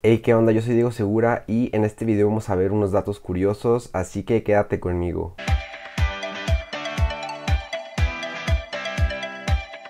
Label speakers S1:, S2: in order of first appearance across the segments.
S1: Hey, ¿qué onda? Yo soy Diego Segura y en este video vamos a ver unos datos curiosos, así que quédate conmigo.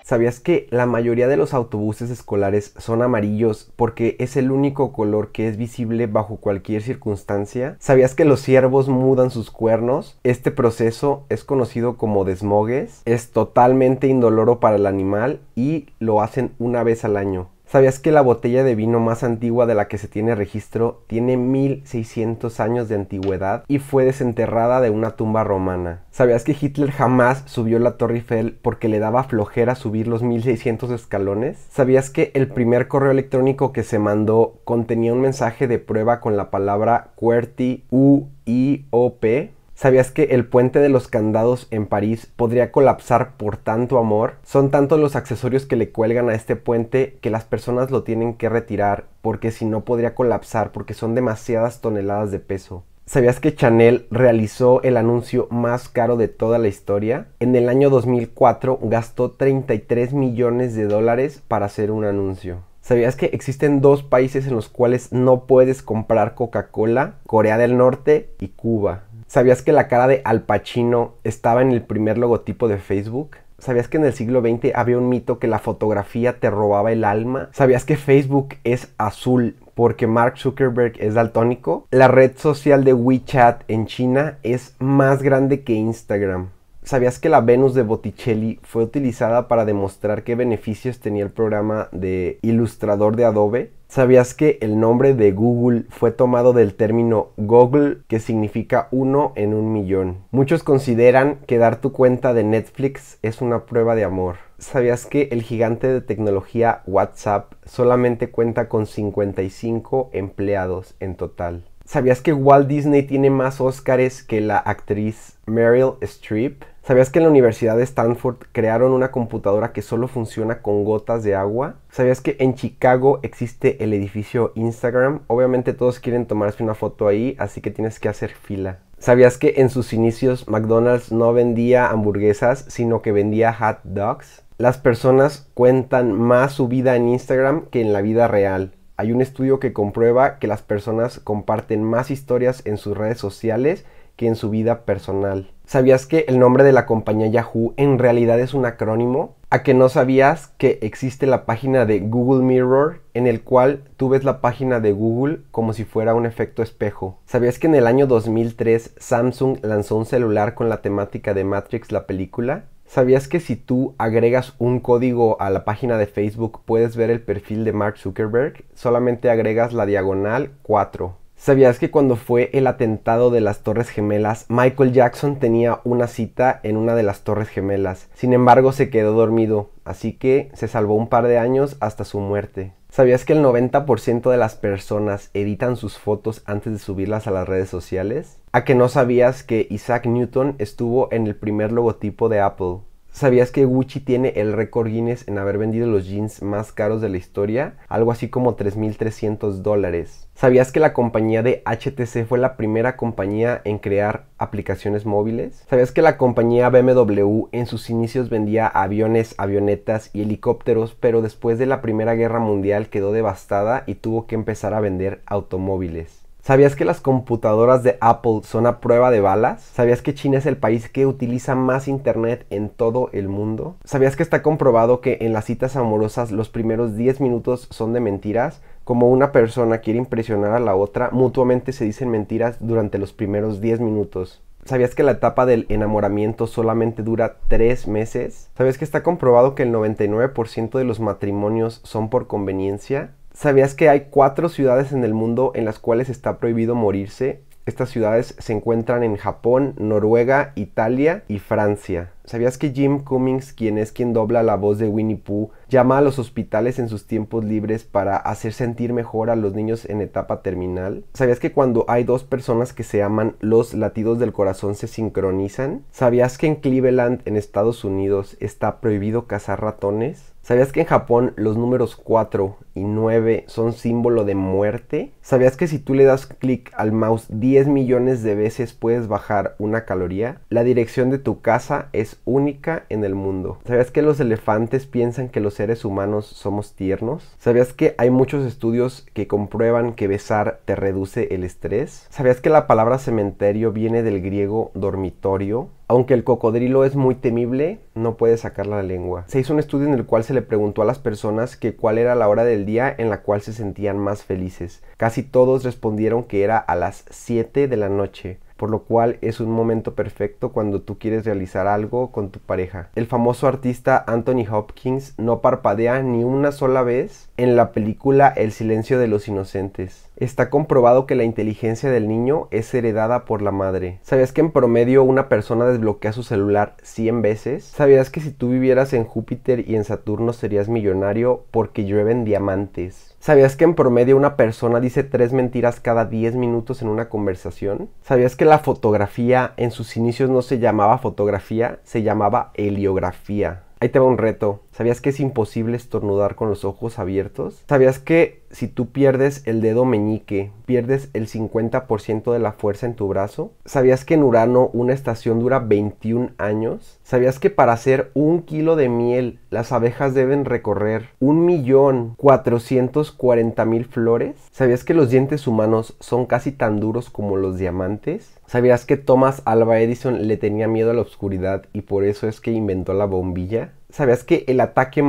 S1: ¿Sabías que la mayoría de los autobuses escolares son amarillos porque es el único color que es visible bajo cualquier circunstancia? ¿Sabías que los ciervos mudan sus cuernos? Este proceso es conocido como desmogues, es totalmente indoloro para el animal y lo hacen una vez al año. ¿Sabías que la botella de vino más antigua de la que se tiene registro tiene 1600 años de antigüedad y fue desenterrada de una tumba romana? ¿Sabías que Hitler jamás subió la Torre Eiffel porque le daba flojera subir los 1600 escalones? ¿Sabías que el primer correo electrónico que se mandó contenía un mensaje de prueba con la palabra QWERTY U I O P? ¿Sabías que el puente de los candados en París podría colapsar por tanto amor? Son tantos los accesorios que le cuelgan a este puente que las personas lo tienen que retirar porque si no podría colapsar porque son demasiadas toneladas de peso. ¿Sabías que Chanel realizó el anuncio más caro de toda la historia? En el año 2004 gastó 33 millones de dólares para hacer un anuncio. ¿Sabías que existen dos países en los cuales no puedes comprar Coca-Cola? Corea del Norte y Cuba. ¿Sabías que la cara de Al Pacino estaba en el primer logotipo de Facebook? ¿Sabías que en el siglo XX había un mito que la fotografía te robaba el alma? ¿Sabías que Facebook es azul porque Mark Zuckerberg es daltónico? La red social de WeChat en China es más grande que Instagram. ¿Sabías que la Venus de Botticelli fue utilizada para demostrar qué beneficios tenía el programa de ilustrador de Adobe? ¿Sabías que el nombre de Google fue tomado del término Google, que significa uno en un millón? Muchos consideran que dar tu cuenta de Netflix es una prueba de amor. ¿Sabías que el gigante de tecnología WhatsApp solamente cuenta con 55 empleados en total? ¿Sabías que Walt Disney tiene más Óscares que la actriz Meryl Streep? ¿Sabías que en la Universidad de Stanford crearon una computadora que solo funciona con gotas de agua? ¿Sabías que en Chicago existe el edificio Instagram? Obviamente todos quieren tomarse una foto ahí, así que tienes que hacer fila. ¿Sabías que en sus inicios McDonald's no vendía hamburguesas, sino que vendía hot dogs? Las personas cuentan más su vida en Instagram que en la vida real hay un estudio que comprueba que las personas comparten más historias en sus redes sociales que en su vida personal. ¿Sabías que el nombre de la compañía Yahoo en realidad es un acrónimo? ¿A que no sabías que existe la página de Google Mirror en el cual tú ves la página de Google como si fuera un efecto espejo? ¿Sabías que en el año 2003 Samsung lanzó un celular con la temática de Matrix la película? ¿Sabías que si tú agregas un código a la página de Facebook puedes ver el perfil de Mark Zuckerberg? Solamente agregas la diagonal 4. ¿Sabías que cuando fue el atentado de las Torres Gemelas, Michael Jackson tenía una cita en una de las Torres Gemelas? Sin embargo, se quedó dormido, así que se salvó un par de años hasta su muerte. ¿Sabías que el 90% de las personas editan sus fotos antes de subirlas a las redes sociales? ¿A que no sabías que Isaac Newton estuvo en el primer logotipo de Apple? ¿Sabías que Gucci tiene el récord Guinness en haber vendido los jeans más caros de la historia? Algo así como 3.300 dólares. ¿Sabías que la compañía de HTC fue la primera compañía en crear aplicaciones móviles? ¿Sabías que la compañía BMW en sus inicios vendía aviones, avionetas y helicópteros, pero después de la Primera Guerra Mundial quedó devastada y tuvo que empezar a vender automóviles? ¿Sabías que las computadoras de Apple son a prueba de balas? ¿Sabías que China es el país que utiliza más Internet en todo el mundo? ¿Sabías que está comprobado que en las citas amorosas los primeros 10 minutos son de mentiras? Como una persona quiere impresionar a la otra, mutuamente se dicen mentiras durante los primeros 10 minutos. ¿Sabías que la etapa del enamoramiento solamente dura 3 meses? ¿Sabías que está comprobado que el 99% de los matrimonios son por conveniencia? ¿Sabías que hay cuatro ciudades en el mundo en las cuales está prohibido morirse? Estas ciudades se encuentran en Japón, Noruega, Italia y Francia. ¿Sabías que Jim Cummings, quien es quien dobla la voz de Winnie Pooh, llama a los hospitales en sus tiempos libres para hacer sentir mejor a los niños en etapa terminal? ¿Sabías que cuando hay dos personas que se aman, los latidos del corazón se sincronizan? ¿Sabías que en Cleveland, en Estados Unidos, está prohibido cazar ratones? ¿Sabías que en Japón los números 4 y 9 son símbolo de muerte? ¿Sabías que si tú le das clic al mouse 10 millones de veces puedes bajar una caloría? La dirección de tu casa es única en el mundo. ¿Sabías que los elefantes piensan que los seres humanos somos tiernos? ¿Sabías que hay muchos estudios que comprueban que besar te reduce el estrés? ¿Sabías que la palabra cementerio viene del griego dormitorio? Aunque el cocodrilo es muy temible, no puede sacar la lengua. Se hizo un estudio en el cual se le preguntó a las personas que cuál era la hora del día en la cual se sentían más felices. Casi todos respondieron que era a las 7 de la noche por lo cual es un momento perfecto cuando tú quieres realizar algo con tu pareja. El famoso artista Anthony Hopkins no parpadea ni una sola vez en la película El silencio de los inocentes. Está comprobado que la inteligencia del niño es heredada por la madre. ¿Sabías que en promedio una persona desbloquea su celular 100 veces? ¿Sabías que si tú vivieras en Júpiter y en Saturno serías millonario porque llueven diamantes? ¿Sabías que en promedio una persona dice tres mentiras cada 10 minutos en una conversación? ¿Sabías que la fotografía en sus inicios no se llamaba fotografía, se llamaba heliografía? Ahí te va un reto. ¿Sabías que es imposible estornudar con los ojos abiertos? ¿Sabías que si tú pierdes el dedo meñique, pierdes el 50% de la fuerza en tu brazo. ¿Sabías que en Urano una estación dura 21 años? ¿Sabías que para hacer un kilo de miel las abejas deben recorrer 1.440.000 flores? ¿Sabías que los dientes humanos son casi tan duros como los diamantes? ¿Sabías que Thomas Alva Edison le tenía miedo a la oscuridad y por eso es que inventó la bombilla? ¿Sabías que el ataque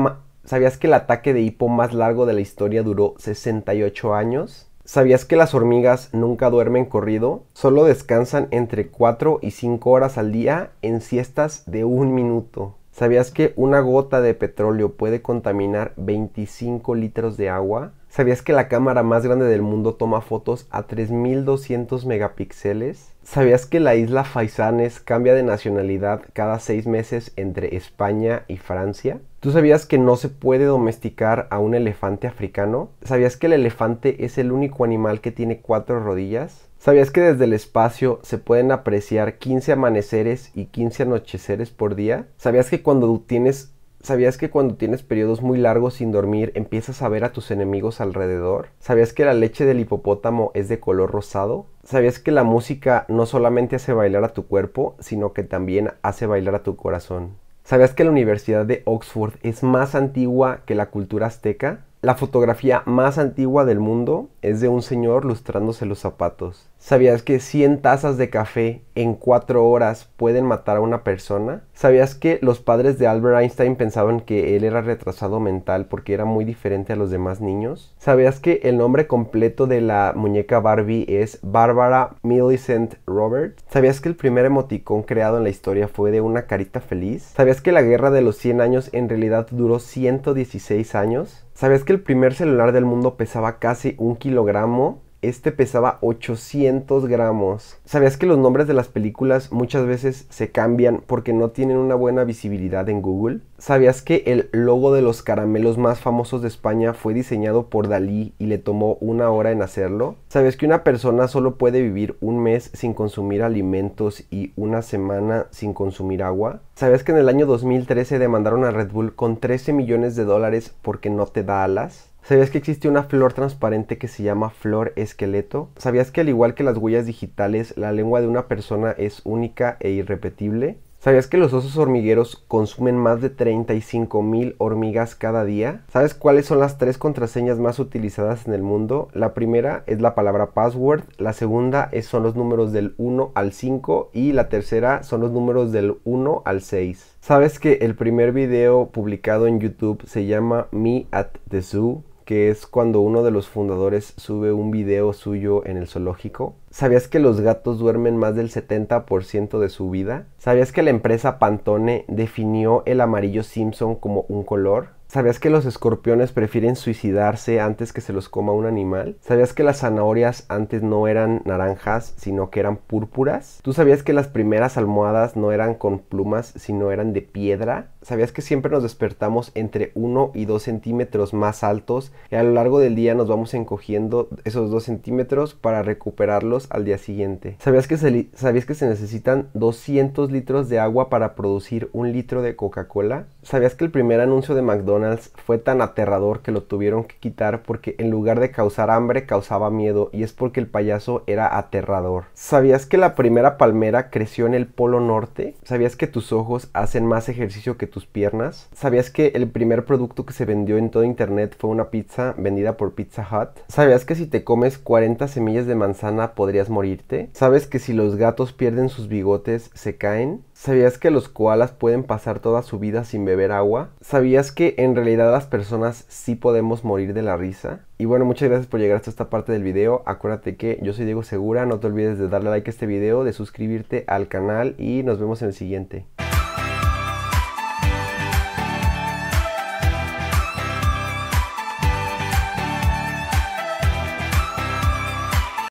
S1: ¿Sabías que el ataque de hipo más largo de la historia duró 68 años? ¿Sabías que las hormigas nunca duermen corrido? Solo descansan entre 4 y 5 horas al día en siestas de un minuto. ¿Sabías que una gota de petróleo puede contaminar 25 litros de agua? ¿Sabías que la cámara más grande del mundo toma fotos a 3200 megapíxeles? ¿Sabías que la isla Faisanes cambia de nacionalidad cada 6 meses entre España y Francia? ¿Tú sabías que no se puede domesticar a un elefante africano? ¿Sabías que el elefante es el único animal que tiene cuatro rodillas? ¿Sabías que desde el espacio se pueden apreciar 15 amaneceres y 15 anocheceres por día? ¿Sabías que cuando tienes ¿Sabías que cuando tienes periodos muy largos sin dormir empiezas a ver a tus enemigos alrededor? ¿Sabías que la leche del hipopótamo es de color rosado? ¿Sabías que la música no solamente hace bailar a tu cuerpo, sino que también hace bailar a tu corazón? ¿Sabías que la Universidad de Oxford es más antigua que la cultura azteca? La fotografía más antigua del mundo es de un señor lustrándose los zapatos. ¿Sabías que 100 tazas de café en 4 horas pueden matar a una persona? ¿Sabías que los padres de Albert Einstein pensaban que él era retrasado mental porque era muy diferente a los demás niños? ¿Sabías que el nombre completo de la muñeca Barbie es Barbara Millicent Roberts? ¿Sabías que el primer emoticón creado en la historia fue de una carita feliz? ¿Sabías que la guerra de los 100 años en realidad duró 116 años? ¿Sabías que el primer celular del mundo pesaba casi un kilogramo? Este pesaba 800 gramos. ¿Sabías que los nombres de las películas muchas veces se cambian porque no tienen una buena visibilidad en Google? ¿Sabías que el logo de los caramelos más famosos de España fue diseñado por Dalí y le tomó una hora en hacerlo? ¿Sabías que una persona solo puede vivir un mes sin consumir alimentos y una semana sin consumir agua? ¿Sabías que en el año 2013 demandaron a Red Bull con 13 millones de dólares porque no te da alas? ¿Sabías que existe una flor transparente que se llama flor esqueleto? ¿Sabías que al igual que las huellas digitales, la lengua de una persona es única e irrepetible? ¿Sabías que los osos hormigueros consumen más de 35 mil hormigas cada día? ¿Sabes cuáles son las tres contraseñas más utilizadas en el mundo? La primera es la palabra password, la segunda son los números del 1 al 5 y la tercera son los números del 1 al 6. ¿Sabes que el primer video publicado en YouTube se llama Me at the Zoo? que es cuando uno de los fundadores sube un video suyo en el zoológico. ¿Sabías que los gatos duermen más del 70% de su vida? ¿Sabías que la empresa Pantone definió el amarillo Simpson como un color? ¿Sabías que los escorpiones prefieren suicidarse antes que se los coma un animal? ¿Sabías que las zanahorias antes no eran naranjas, sino que eran púrpuras? ¿Tú sabías que las primeras almohadas no eran con plumas, sino eran de piedra? ¿Sabías que siempre nos despertamos entre 1 y 2 centímetros más altos y a lo largo del día nos vamos encogiendo esos 2 centímetros para recuperarlos al día siguiente? ¿Sabías que, se ¿Sabías que se necesitan 200 litros de agua para producir un litro de Coca-Cola? ¿Sabías que el primer anuncio de McDonald's fue tan aterrador que lo tuvieron que quitar porque en lugar de causar hambre causaba miedo y es porque el payaso era aterrador? ¿Sabías que la primera palmera creció en el Polo Norte? ¿Sabías que tus ojos hacen más ejercicio que tus piernas. ¿Sabías que el primer producto que se vendió en todo internet fue una pizza vendida por Pizza Hut? ¿Sabías que si te comes 40 semillas de manzana podrías morirte? ¿Sabes que si los gatos pierden sus bigotes se caen? ¿Sabías que los koalas pueden pasar toda su vida sin beber agua? ¿Sabías que en realidad las personas sí podemos morir de la risa? Y bueno, muchas gracias por llegar hasta esta parte del video. Acuérdate que yo soy Diego Segura, no te olvides de darle like a este video, de suscribirte al canal y nos vemos en el siguiente.